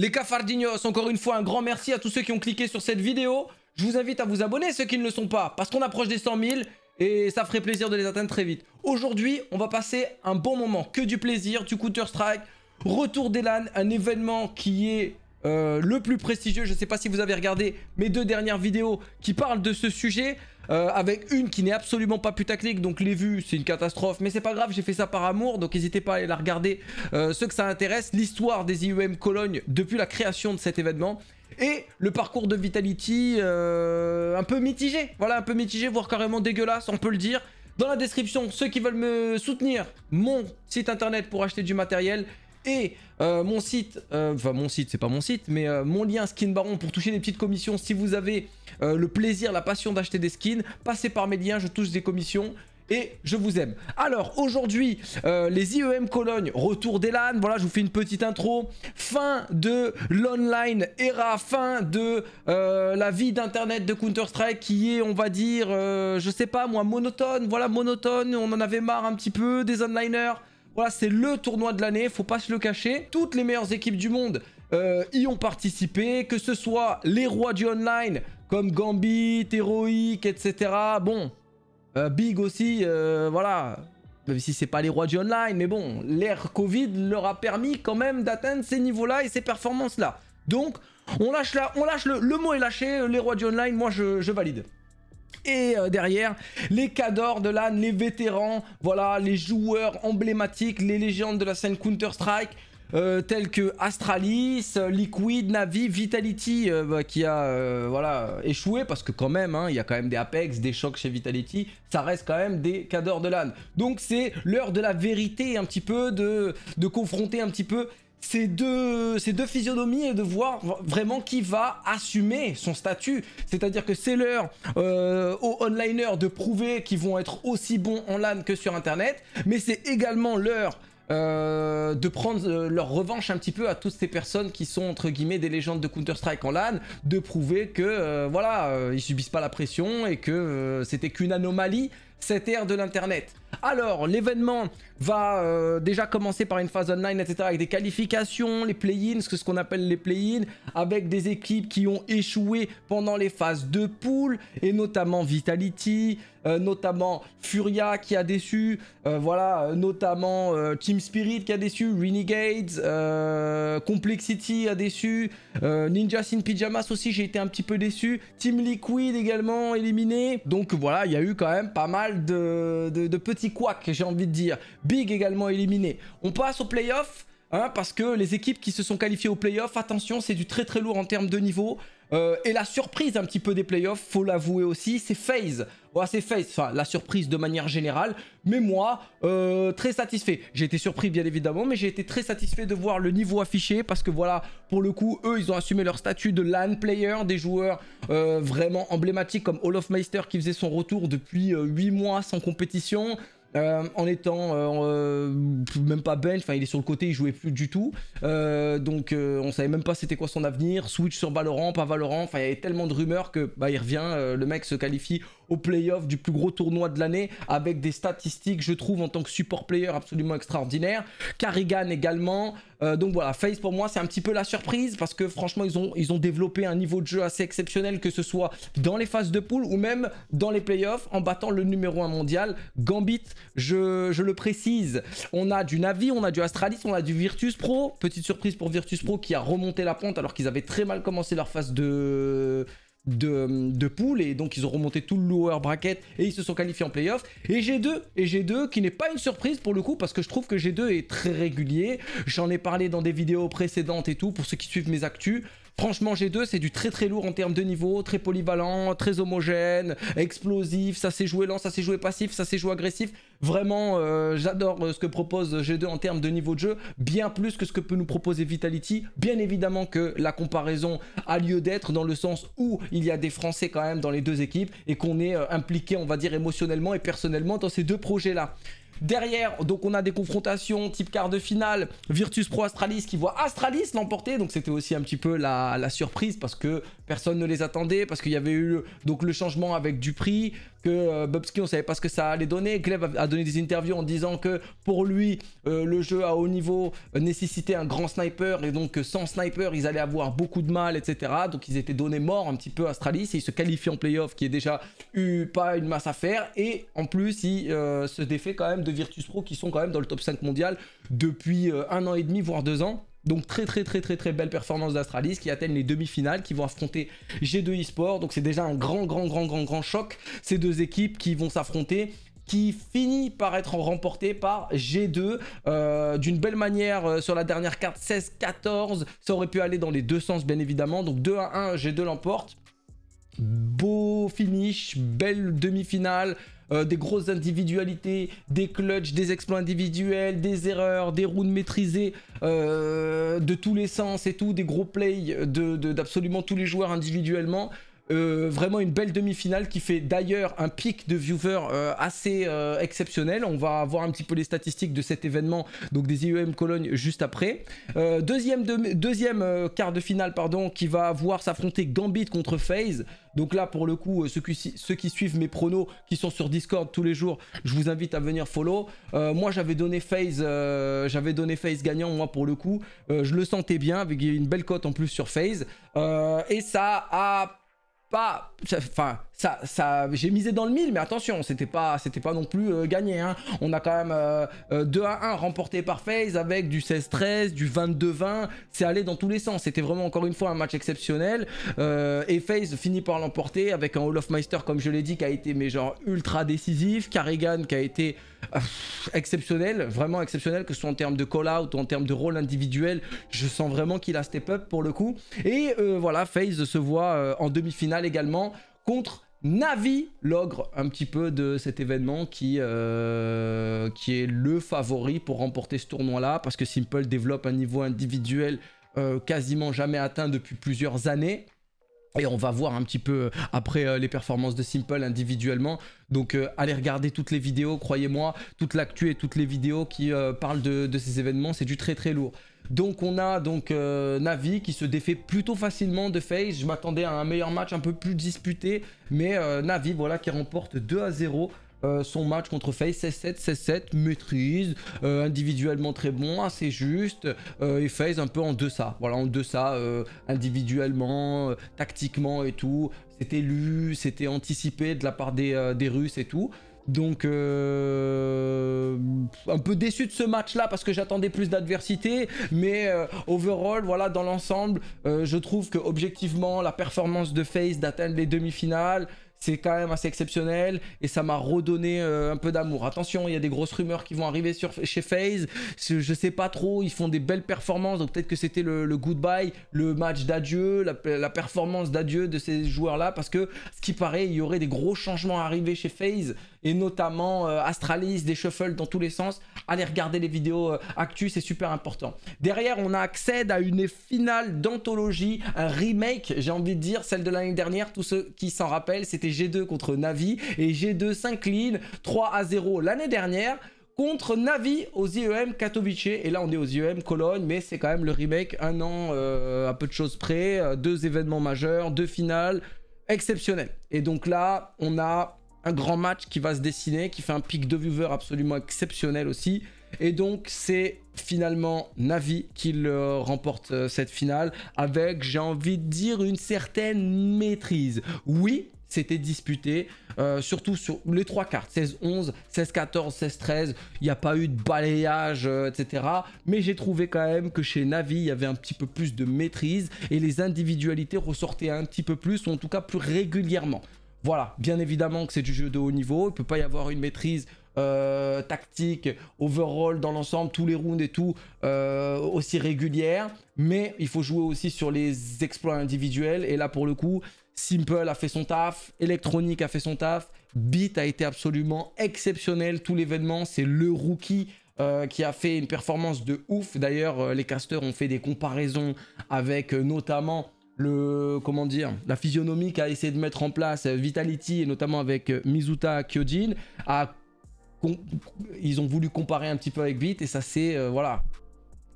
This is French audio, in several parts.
Les Cafardinos, encore une fois, un grand merci à tous ceux qui ont cliqué sur cette vidéo. Je vous invite à vous abonner, ceux qui ne le sont pas, parce qu'on approche des 100 000 et ça ferait plaisir de les atteindre très vite. Aujourd'hui, on va passer un bon moment, que du plaisir, du Counter-Strike, retour d'Elan, un événement qui est euh, le plus prestigieux. Je ne sais pas si vous avez regardé mes deux dernières vidéos qui parlent de ce sujet. Euh, avec une qui n'est absolument pas putaclic, donc les vues, c'est une catastrophe, mais c'est pas grave, j'ai fait ça par amour, donc n'hésitez pas à aller la regarder, euh, ceux que ça intéresse, l'histoire des IUM e Cologne depuis la création de cet événement, et le parcours de Vitality euh, un peu mitigé, voilà, un peu mitigé, voire carrément dégueulasse, on peut le dire. Dans la description, ceux qui veulent me soutenir, mon site internet pour acheter du matériel, et euh, mon site, euh, enfin mon site, c'est pas mon site, mais euh, mon lien Skin Baron pour toucher des petites commissions. Si vous avez le plaisir, la passion d'acheter des skins, passez par mes liens, je touche des commissions. Et je vous aime. Alors aujourd'hui, les IEM Cologne, retour d'Elan. Voilà, je vous fais une petite intro. Fin de l'online era, fin de la vie d'internet de Counter-Strike qui est, on va dire, je sais pas moi, monotone. Voilà, monotone. On en avait marre un petit peu des onliners. Voilà, c'est le tournoi de l'année, faut pas se le cacher. Toutes les meilleures équipes du monde euh, y ont participé, que ce soit les rois du online, comme Gambit, Heroic, etc. Bon, euh, Big aussi, euh, voilà. Même si c'est pas les rois du online, mais bon, l'ère Covid leur a permis quand même d'atteindre ces niveaux-là et ces performances-là. Donc, on lâche, là. on lâche le, mot est lâché, les rois du online, moi je valide. Et euh, derrière, les cadors de l'âne, les vétérans, voilà, les joueurs emblématiques, les légendes de la scène Counter-Strike, euh, tels que Astralis, euh, Liquid, Navi, Vitality euh, bah, qui a voilà, échoué parce que quand même, hein, il y a quand même des Apex, des chocs chez Vitality, ça reste quand même des cadors de l'âne. Donc c'est l'heure de la vérité un petit peu, de, de confronter un petit peu ces deux, physionomies et de voir vraiment qui va assumer son statut. C'est-à-dire que c'est l'heure euh, aux onliners de prouver qu'ils vont être aussi bons en LAN que sur Internet, mais c'est également l'heure euh, de prendre euh, leur revanche un petit peu à toutes ces personnes qui sont entre guillemets des légendes de Counter-Strike en LAN, de prouver que voilà, ils subissent pas la pression et que c'était qu'une anomalie cette ère de l'internet. Alors, l'événement va euh, déjà commencer par une phase online, etc. Avec des qualifications, les play-ins, ce qu'on appelle les play-ins, avec des équipes qui ont échoué pendant les phases de poule, et notamment Vitality, euh, notamment Furia qui a déçu, euh, voilà, notamment Team Spirit qui a déçu, Renegades, Complexity a déçu, Ninja Sin Pyjamas aussi, j'ai été un petit peu déçu, Team Liquid également éliminé. Donc voilà, il y a eu quand même pas mal de petits Quack, j'ai envie de dire. Big également éliminé. On passe au playoff, hein, parce que les équipes qui se sont qualifiées au playoff, attention, c'est du très très lourd en termes de niveau. Euh, et la surprise un petit peu des playoffs, faut l'avouer aussi, c'est Phase. Ouais, c'est FaZe, enfin la surprise de manière générale. Mais moi, euh, très satisfait. J'ai été surpris bien évidemment, mais j'ai été très satisfait de voir le niveau affiché parce que voilà, pour le coup, eux, ils ont assumé leur statut de LAN player, des joueurs euh, vraiment emblématiques comme Olaf Meister qui faisait son retour depuis 8 mois sans compétition. Euh, en étant euh, euh, même pas belge, enfin il est sur le côté, il jouait plus du tout. donc on savait même pas c'était quoi son avenir. Switch sur Valorant, pas Valorant, enfin il y avait tellement de rumeurs que bah, il revient, le mec se qualifie au playoff du plus gros tournoi de l'année, avec des statistiques, je trouve, en tant que support player absolument extraordinaires. Carrigan également. Euh, donc voilà, FaZe, pour moi, c'est un petit peu la surprise parce que franchement, ils ont, ils ont développé un niveau de jeu assez exceptionnel, que ce soit dans les phases de poule ou même dans les playoffs en battant le numéro 1 mondial. Gambit, je, le précise, on a du Navi, on a du Astralis, on a du Virtus Pro. Petite surprise pour Virtus Pro qui a remonté la pente alors qu'ils avaient très mal commencé leur phase de de, poule et donc ils ont remonté tout le lower bracket et ils se sont qualifiés en playoff. Et G2, et G2 qui n'est pas une surprise pour le coup parce que je trouve que G2 est très régulier. J'en ai parlé dans des vidéos précédentes et tout pour ceux qui suivent mes actus. Franchement, G2, c'est du très très lourd en termes de niveau, très polyvalent, très homogène, explosif, ça s'est joué lent, ça s'est joué passif, ça s'est joué agressif. Vraiment, euh, j'adore euh, ce que propose G2 en termes de niveau de jeu, bien plus que ce que peut nous proposer Vitality. Bien évidemment que la comparaison a lieu d'être dans le sens où il y a des Français quand même dans les deux équipes et qu'on est euh, impliqué, on va dire, émotionnellement et personnellement dans ces deux projets-là. Derrière, donc on a des confrontations type quart de finale, Virtus Pro Astralis qui voit Astralis l'emporter. Donc c'était aussi un petit peu la, surprise parce que personne ne les attendait, parce qu'il y avait eu donc le changement avec Dupri que euh, Bobski on savait pas ce que ça allait donner. Gleb a donné des interviews en disant que pour lui euh, le jeu à haut niveau euh, nécessitait un grand sniper et donc sans sniper ils allaient avoir beaucoup de mal, etc. Donc ils étaient donnés morts un petit peu Astralis et ils se qualifient en playoff qui est déjà eu pas une masse à faire et en plus il se défait quand même de de Virtus Pro qui sont quand même dans le top 5 mondial depuis euh, un an et demi, voire deux ans. Donc très très très très très belle performance d'Astralis qui atteignent les demi-finales, qui vont affronter G2 eSport. Donc c'est déjà un grand grand grand grand grand choc. Ces deux équipes qui vont s'affronter qui finit par être remporté par G2 euh, d'une belle manière euh, sur la dernière carte 16-14. Ça aurait pu aller dans les deux sens bien évidemment. Donc 2 à 1, G2 l'emporte. Beau finish, belle demi-finale. Euh, des grosses individualités, des clutches, des exploits individuels, des erreurs, des rounds maîtrisés euh, de tous les sens et tout, des gros plays d'absolument de, tous les joueurs individuellement. Euh, vraiment une belle demi-finale qui fait d'ailleurs un pic de viewers euh, assez euh, exceptionnel. On va voir un petit peu les statistiques de cet événement, donc des IEM Cologne juste après. deuxième deuxième quart de finale pardon, qui va voir s'affronter Gambit contre FaZe. Donc là, pour le coup, ceux qui, ceux qui, suivent mes pronos, qui sont sur Discord tous les jours, je vous invite à venir follow. moi, j'avais donné Phase j'avais donné Phase gagnant, moi, pour le coup. je le sentais bien, avec une belle cote en plus sur FaZe. et ça a pas... Enfin, ça, ça, j'ai misé dans le 1000, mais attention, c'était pas, c'était pas non plus euh, gagné. Hein. On a quand même 2 euh, euh, à 1 remporté par FaZe avec du 16-13, du 22-20. C'est allé dans tous les sens. C'était vraiment encore une fois un match exceptionnel. et FaZe finit par l'emporter avec un Hall of Meister, comme je l'ai dit, qui a été mais genre ultra décisif. Carrigan qui a été exceptionnel, vraiment exceptionnel, que ce soit en termes de call-out ou en termes de rôle individuel. Je sens vraiment qu'il a step up pour le coup. Et voilà, FaZe se voit en demi-finale également contre Navi, l'ogre un petit peu de cet événement qui, euh, qui est le favori pour remporter ce tournoi-là, parce que Simple développe un niveau individuel euh, quasiment jamais atteint depuis plusieurs années. Et on va voir un petit peu euh, après euh, les performances de Simple individuellement. Donc euh, allez regarder toutes les vidéos, croyez-moi, toute l'actu et toutes les vidéos qui parlent de, ces événements, c'est du très très lourd. Donc on a donc Navi qui se défait plutôt facilement de Face. Je m'attendais à un meilleur match un peu plus disputé, mais Navi voilà qui remporte 2 à 0 euh, son match contre Face 16-7, 16-7, maîtrise, euh, individuellement très bon, assez juste, euh, et FaZe un peu en deçà, voilà, en deçà, individuellement, tactiquement et tout, c'était lu, c'était anticipé de la part des, Russes et tout, donc un peu déçu de ce match-là parce que j'attendais plus d'adversité, mais overall, voilà, dans l'ensemble, je trouve que objectivement, la performance de Face d'atteindre les demi-finales, c'est quand même assez exceptionnel et ça m'a redonné euh, un peu d'amour. Attention, il y a des grosses rumeurs qui vont arriver chez FaZe. Je ne sais pas trop, ils font des belles performances, donc peut-être que c'était le, goodbye, le match d'adieu, la, la, performance d'adieu de ces joueurs-là, parce que ce qui paraît, il y aurait des gros changements à arriver chez FaZe et notamment euh, Astralis, des shuffles dans tous les sens. Allez regarder les vidéos euh, c'est super important. Derrière, on accède à une finale d'anthologie, un remake, j'ai envie de dire, celle de l'année dernière. Tous ceux qui s'en rappellent, c'était G2 contre Navi et G2 s'incline 3 à 0 l'année dernière contre Navi aux IEM Katowice. Et là, on est aux IEM Cologne, mais c'est quand même le remake, un an euh, à peu de choses près, euh, deux événements majeurs, deux finales, exceptionnelles. Et donc là, on a un grand match qui va se dessiner, qui fait un pic de viewers absolument exceptionnel aussi. Et donc c'est finalement Navi qui le remporte euh, cette finale avec, j'ai envie de dire, une certaine maîtrise. Oui, c'était disputé, euh, surtout sur les trois cartes, 16-11, 16-14, 16-13, il n'y a pas eu de balayage, euh, etc. Mais j'ai trouvé quand même que chez Navi, il y avait un petit peu plus de maîtrise et les individualités ressortaient un petit peu plus, ou en tout cas plus régulièrement. Voilà, bien évidemment que c'est du jeu de haut niveau, il ne peut pas y avoir une maîtrise euh, tactique, overall dans l'ensemble, tous les rounds et tout, euh, aussi régulière. Mais il faut jouer aussi sur les exploits individuels. Et là, pour le coup, Simple a fait son taf, Electronic a fait son taf, Beat a été absolument exceptionnel. Tout l'événement, c'est le rookie euh, qui a fait une performance de ouf. D'ailleurs, les casters ont fait des comparaisons avec notamment le comment dire la physionomie qu'a essayé de mettre en place euh, Vitality et notamment avec euh, Mizuta Kyojin ils ont voulu comparer un petit peu avec Bit et ça c'est euh, voilà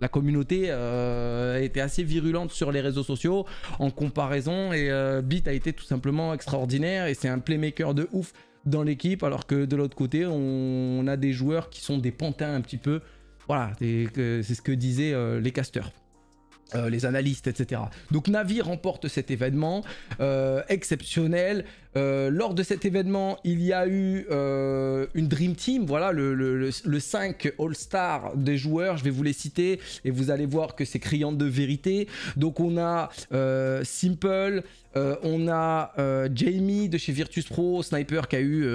la communauté a été assez virulente sur les réseaux sociaux en comparaison et Bit a été tout simplement extraordinaire et c'est un playmaker de ouf dans l'équipe alors que de l'autre côté on, a des joueurs qui sont des pantins un petit peu voilà c'est ce que disaient les casteurs euh, les analystes, etc. Donc Navi remporte cet événement euh, exceptionnel. Euh, lors de cet événement, il y a eu une Dream Team, voilà, le, 5 All-Star des joueurs, je vais vous les citer, et vous allez voir que c'est criant de vérité. Donc on a Simple, on a Jamie de chez Virtus Pro, Sniper, qui a eu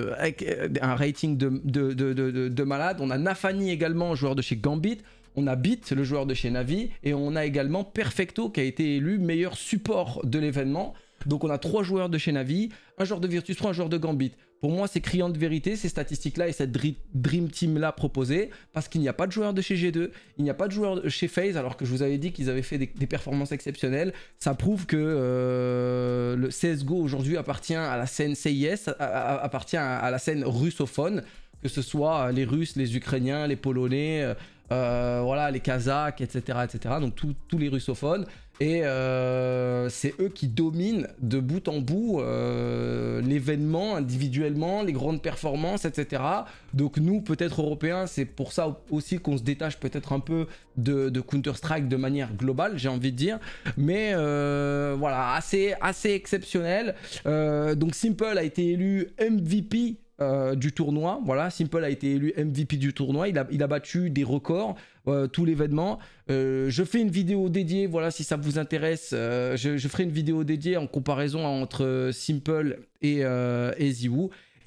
un rating de, de, malade. On a Nafani également, joueur de chez Gambit on a Beat, le joueur de chez Navi, et on a également Perfecto qui a été élu meilleur support de l'événement. Donc on a trois joueurs de chez Navi, un joueur de Virtus un joueur de Gambit. Pour moi, c'est criant de vérité ces statistiques-là et cette Dream Team-là proposée, parce qu'il n'y a pas de joueurs de chez G2, il n'y a pas de joueurs de chez FaZe, alors que je vous avais dit qu'ils avaient fait des, performances exceptionnelles. Ça prouve que euh, le CSGO aujourd'hui appartient à la scène CIS, appartient à, la scène russophone, que ce soit les Russes, les Ukrainiens, les Polonais. Euh, euh, voilà, les Kazakhs, etc., etc. Donc tous les russophones. Et euh, c'est eux qui dominent de bout en bout euh, l'événement individuellement, les grandes performances, etc. Donc nous, peut-être Européens, c'est pour ça aussi qu'on se détache peut-être un peu de, de Counter-Strike de manière globale, j'ai envie de dire. Mais voilà, assez, assez exceptionnel. donc Simple a été élu MVP euh, du tournoi. Voilà, Simple a été élu MVP du tournoi. Il a, battu des records, euh, tout l'événement. Euh, je fais une vidéo dédiée, voilà, si ça vous intéresse. Je, ferai une vidéo dédiée en comparaison entre Simple et, et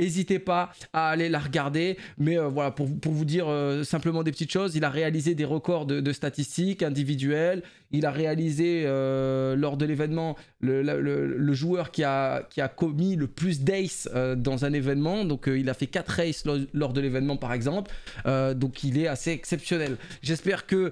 N'hésitez pas à aller la regarder. Mais euh, voilà, pour, vous dire euh, simplement des petites choses, il a réalisé des records de, statistiques individuelles. Il a réalisé euh, lors de l'événement le, joueur qui a, qui a commis le plus d'Aces dans un événement. Donc il a fait 4 aces lors, de l'événement par exemple. donc il est assez exceptionnel. J'espère que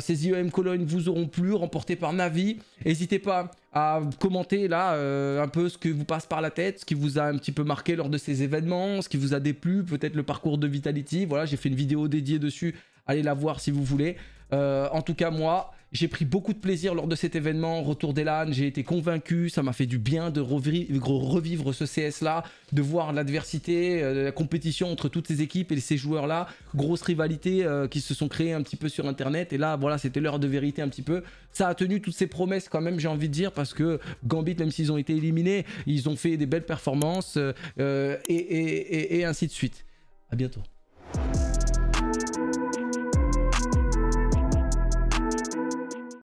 ces IEM Cologne vous auront plu, Remporté par Navi. N'hésitez pas à commenter là euh, un peu ce que vous passe par la tête, ce qui vous a un petit peu marqué lors de ces événements, ce qui vous a déplu, peut-être le parcours de Vitality. Voilà, j'ai fait une vidéo dédiée dessus, allez la voir si vous voulez. Euh, en tout cas, moi, j'ai pris beaucoup de plaisir lors de cet événement, retour d'Elan, j'ai été convaincu, ça m'a fait du bien de revivre, ce CS-là, de voir l'adversité, euh, la compétition entre toutes ces équipes et ces joueurs-là, grosse rivalité euh, qui se sont créées un petit peu sur Internet, et là, voilà, c'était l'heure de vérité un petit peu. Ça a tenu toutes ces promesses quand même, j'ai envie de dire, parce que Gambit, même s'ils ont été éliminés, ils ont fait des belles performances, euh, et, et ainsi de suite. À bientôt.